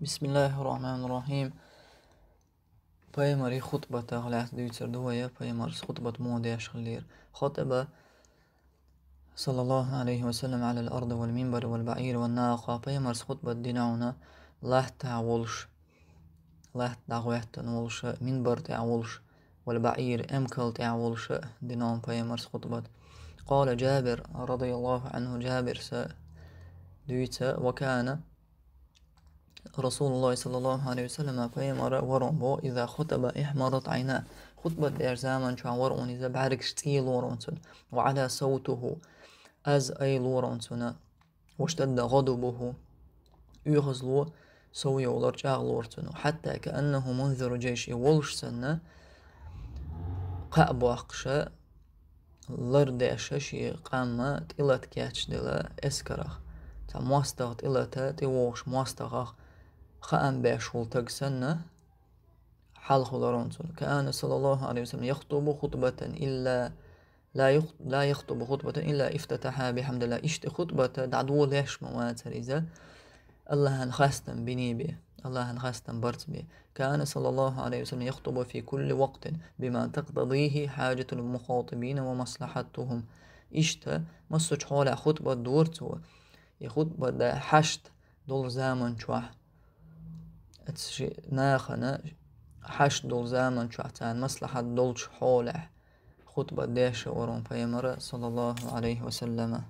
بسم الله الرحمن الرحيم بايماري خطبة تغلع ديوتر دوية بايماري خطبة مودي أشغلير خطبة صلى الله عليه وسلم على الأرض والمنبر والبعير والناقة بايماري خطبة دينعنا لاح تعولش لاح تعويح تنولش منبر تعولش والبعير أمكل تعولش دينعنا بايماري خطبة قال جابر رضي الله عنه جابر سا ديوتا وكان رسول الله صلى الله عليه وسلم فهم ورم بو إذا خطب إحمرت عيناه خطبة در زمان شو ورم إذا بعركش تي لورنسون وعلى صوته أز أي لورنسون واشتد غضبه يغزلو سو يولر جاغ لورنسون حتى كأنه منذر جيش يولش سنة قاب وقشة لر دشش قامة إلت كاتش دلا إسكرخ تا مواستغت إلتا تي ووش مواستغخ خأنبه شلتك سنة حال خلارونسون كأن صلى الله عليه وسلم يخطب خطبة إلا لا لا يخطب خطبة إلا افتتحها بحمد الله إشت خطبة دعدو ليش موات سريزة الله خاستم بني بي الله خاستم برت بي كان صلى الله عليه وسلم يخطب في كل وقت بما تقتضيه حاجة المخاطبين ومصلحتهم إشت مسج حول خطبة دورتو دا حشت دول زامن شوح شی ناخەنە حەش دڵ زامن چاتان مەسلحەت دڵ حۆلە خود بە دێشە ئۆڕۆمپەیەمەرە سڵ الله عليه وسلمە